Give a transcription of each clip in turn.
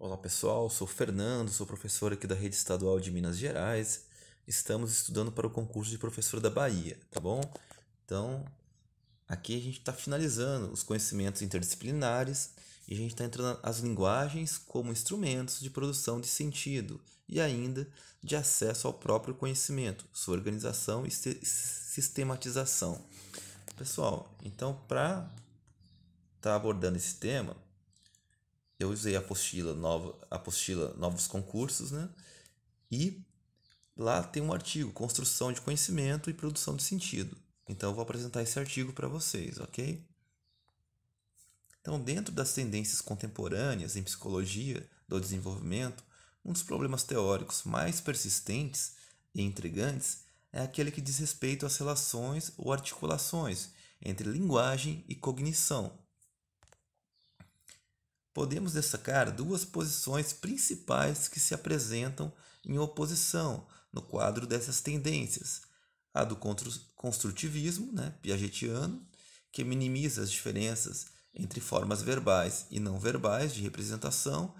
Olá pessoal, sou Fernando, sou professor aqui da Rede Estadual de Minas Gerais. Estamos estudando para o concurso de professor da Bahia, tá bom? Então, aqui a gente está finalizando os conhecimentos interdisciplinares e a gente está entrando as linguagens como instrumentos de produção de sentido e ainda de acesso ao próprio conhecimento, sua organização e sistematização. Pessoal, então para estar tá abordando esse tema, eu usei a apostila, nova, apostila Novos Concursos, né? E lá tem um artigo, Construção de Conhecimento e Produção de Sentido. Então, eu vou apresentar esse artigo para vocês, ok? Então, dentro das tendências contemporâneas em psicologia do desenvolvimento, um dos problemas teóricos mais persistentes e intrigantes é aquele que diz respeito às relações ou articulações entre linguagem e cognição, podemos destacar duas posições principais que se apresentam em oposição no quadro dessas tendências: a do construtivismo, né, piagetiano, que minimiza as diferenças entre formas verbais e não verbais de representação,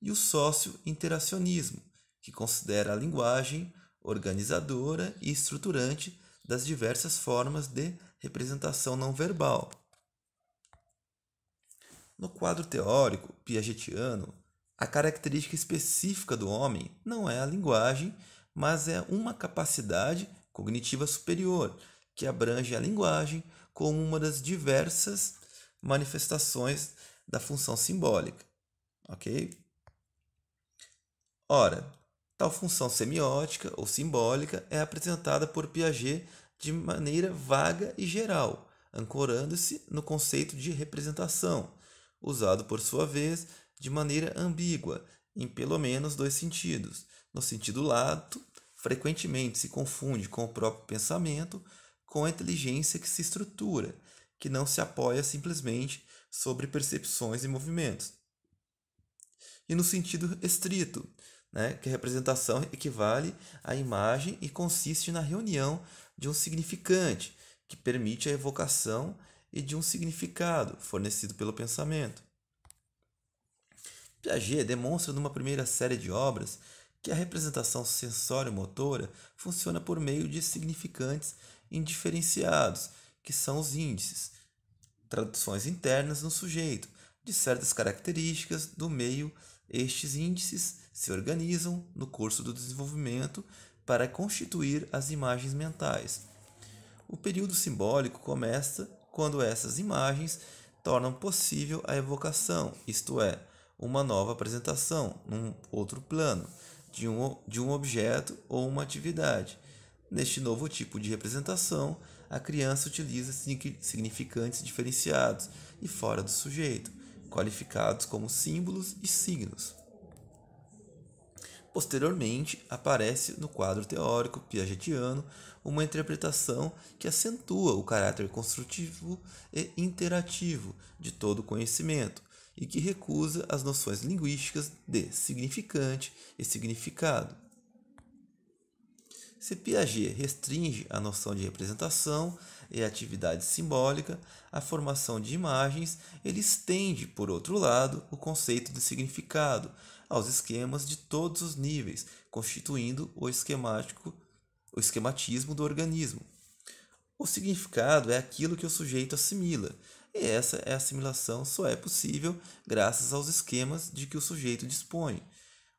e o sócio-interacionismo, que considera a linguagem organizadora e estruturante das diversas formas de representação não verbal, no quadro teórico piagetiano, a característica específica do homem não é a linguagem, mas é uma capacidade cognitiva superior que abrange a linguagem como uma das diversas manifestações da função simbólica. Ok? Ora, tal função semiótica ou simbólica é apresentada por Piaget de maneira vaga e geral, ancorando-se no conceito de representação, usado por sua vez de maneira ambígua, em pelo menos dois sentidos. No sentido lato, frequentemente se confunde com o próprio pensamento com a inteligência que se estrutura, que não se apoia simplesmente sobre percepções e movimentos. E no sentido estrito, né, que a representação equivale à imagem e consiste na reunião de um significante, que permite a evocação e de um significado fornecido pelo pensamento. Piaget demonstra numa primeira série de obras que a representação sensório-motora funciona por meio de significantes indiferenciados, que são os índices, traduções internas no sujeito, de certas características do meio. Estes índices se organizam no curso do desenvolvimento para constituir as imagens mentais. O período simbólico começa quando essas imagens tornam possível a evocação, isto é, uma nova apresentação, num outro plano, de um, de um objeto ou uma atividade. Neste novo tipo de representação, a criança utiliza significantes diferenciados e fora do sujeito, qualificados como símbolos e signos. Posteriormente, aparece no quadro teórico piagetiano uma interpretação que acentua o caráter construtivo e interativo de todo conhecimento e que recusa as noções linguísticas de significante e significado. Se Piaget restringe a noção de representação e atividade simbólica à formação de imagens, ele estende, por outro lado, o conceito de significado aos esquemas de todos os níveis, constituindo o esquemático, o esquematismo do organismo. O significado é aquilo que o sujeito assimila, e essa é assimilação só é possível graças aos esquemas de que o sujeito dispõe.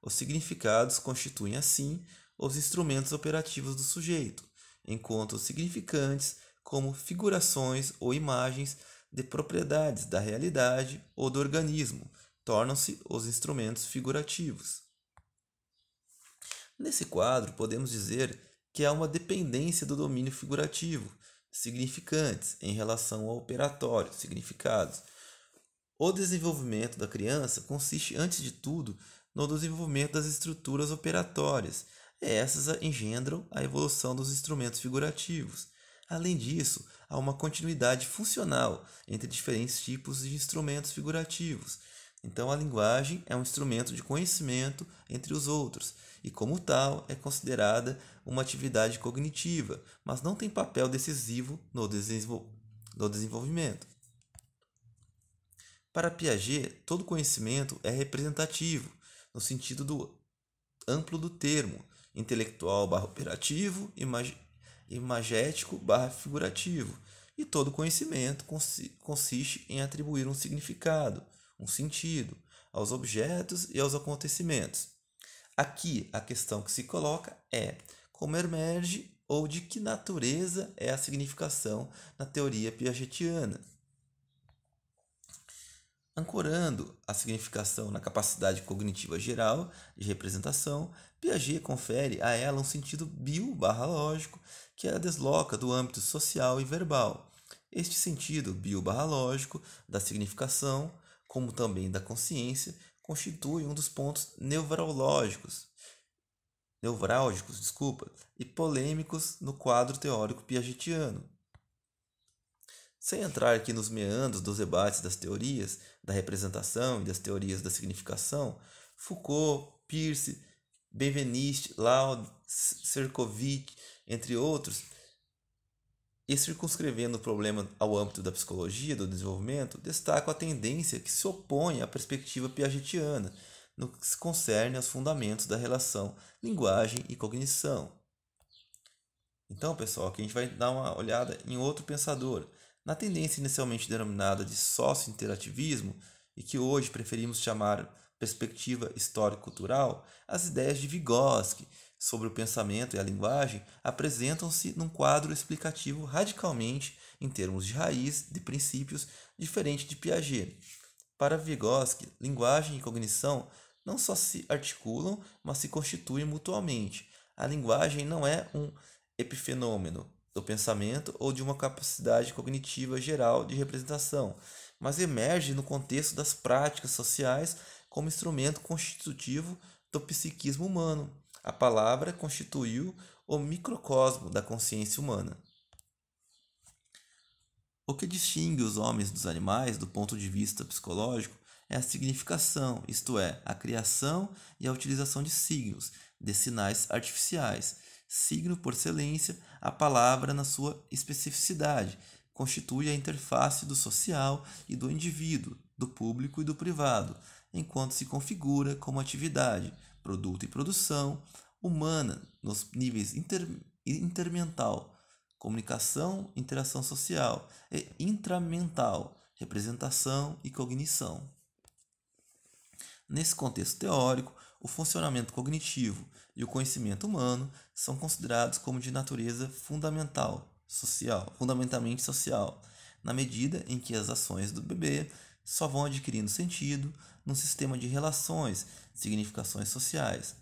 Os significados constituem, assim, os instrumentos operativos do sujeito, enquanto os significantes, como figurações ou imagens de propriedades da realidade ou do organismo, tornam-se os instrumentos figurativos. Nesse quadro, podemos dizer que há uma dependência do domínio figurativo, significantes, em relação ao operatório, significados. O desenvolvimento da criança consiste, antes de tudo, no desenvolvimento das estruturas operatórias. Essas engendram a evolução dos instrumentos figurativos. Além disso, há uma continuidade funcional entre diferentes tipos de instrumentos figurativos, então, a linguagem é um instrumento de conhecimento entre os outros e, como tal, é considerada uma atividade cognitiva, mas não tem papel decisivo no, desenvol no desenvolvimento. Para Piaget, todo conhecimento é representativo, no sentido do amplo do termo, intelectual barra operativo, imagético barra figurativo, e todo conhecimento consiste em atribuir um significado um sentido, aos objetos e aos acontecimentos. Aqui a questão que se coloca é como emerge ou de que natureza é a significação na teoria piagetiana. Ancorando a significação na capacidade cognitiva geral de representação, Piaget confere a ela um sentido bio-lógico que a desloca do âmbito social e verbal. Este sentido bio-lógico da significação como também da consciência, constitui um dos pontos neurológicos, nevrálgicos, desculpa, e polêmicos no quadro teórico piagetiano. Sem entrar aqui nos meandros dos debates das teorias da representação e das teorias da significação, Foucault, Peirce, Benveniste, Laud, Serkovic, entre outros, e circunscrevendo o problema ao âmbito da psicologia do desenvolvimento, destaco a tendência que se opõe à perspectiva piagetiana no que se concerne aos fundamentos da relação linguagem e cognição. Então, pessoal, aqui a gente vai dar uma olhada em outro pensador, na tendência inicialmente denominada de sócio-interativismo, e que hoje preferimos chamar perspectiva histórico-cultural, as ideias de Vygotsky, sobre o pensamento e a linguagem apresentam-se num quadro explicativo radicalmente, em termos de raiz, de princípios, diferente de Piaget. Para Vygotsky, linguagem e cognição não só se articulam, mas se constituem mutuamente. A linguagem não é um epifenômeno do pensamento ou de uma capacidade cognitiva geral de representação, mas emerge no contexto das práticas sociais como instrumento constitutivo do psiquismo humano. A palavra constituiu o microcosmo da consciência humana. O que distingue os homens dos animais do ponto de vista psicológico é a significação, isto é, a criação e a utilização de signos, de sinais artificiais. Signo, por excelência, a palavra na sua especificidade, constitui a interface do social e do indivíduo, do público e do privado, enquanto se configura como atividade, produto e produção, humana, nos níveis inter, intermental, comunicação, interação social, e intramental, representação e cognição. Nesse contexto teórico, o funcionamento cognitivo e o conhecimento humano são considerados como de natureza fundamental, social, fundamentalmente social, na medida em que as ações do bebê só vão adquirindo sentido num sistema de relações significações sociais.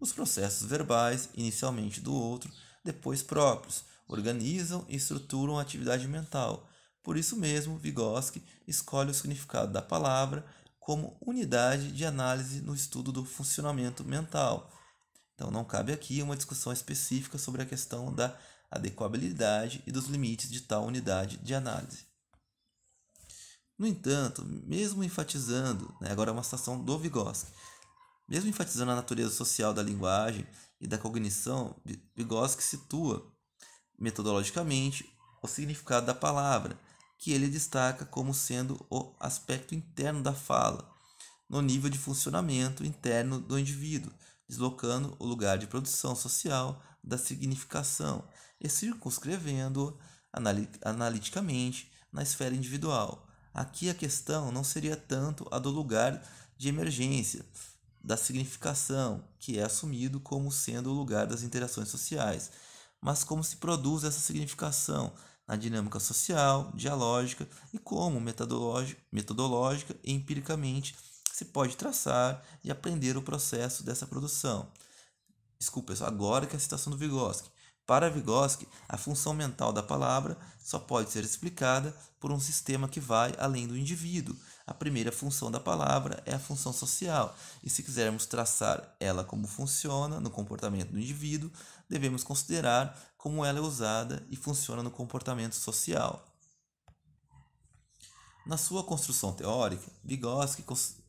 Os processos verbais, inicialmente do outro, depois próprios, organizam e estruturam a atividade mental. Por isso mesmo, Vygotsky escolhe o significado da palavra como unidade de análise no estudo do funcionamento mental. Então, não cabe aqui uma discussão específica sobre a questão da adequabilidade e dos limites de tal unidade de análise. No entanto, mesmo enfatizando, né, agora é uma citação do Vygotsky, mesmo enfatizando a natureza social da linguagem e da cognição, Vygotsky situa metodologicamente o significado da palavra, que ele destaca como sendo o aspecto interno da fala, no nível de funcionamento interno do indivíduo, deslocando o lugar de produção social da significação e circunscrevendo analiticamente na esfera individual. Aqui a questão não seria tanto a do lugar de emergência, da significação, que é assumido como sendo o lugar das interações sociais, mas como se produz essa significação na dinâmica social, dialógica e como metodológica e empiricamente se pode traçar e aprender o processo dessa produção. Desculpa, agora que é a citação do Vygotsky. Para Vygotsky, a função mental da palavra só pode ser explicada por um sistema que vai além do indivíduo. A primeira função da palavra é a função social, e se quisermos traçar ela como funciona no comportamento do indivíduo, devemos considerar como ela é usada e funciona no comportamento social. Na sua construção teórica, Vygotsky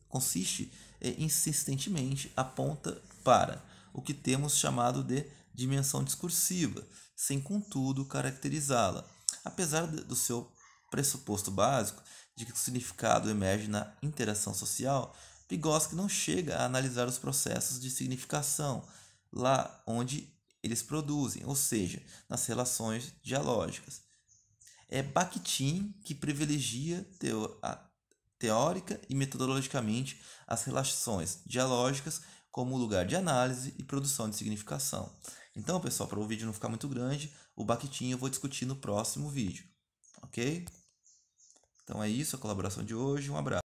consiste eh, insistentemente aponta para o que temos chamado de dimensão discursiva, sem contudo caracterizá-la, apesar do seu pressuposto básico de que o significado emerge na interação social, Vygotsky não chega a analisar os processos de significação lá onde eles produzem, ou seja, nas relações dialógicas. É Bakhtin que privilegia teo teórica e metodologicamente as relações dialógicas como lugar de análise e produção de significação. Então, pessoal, para o vídeo não ficar muito grande, o baquetinho eu vou discutir no próximo vídeo, ok? Então é isso, a colaboração de hoje, um abraço.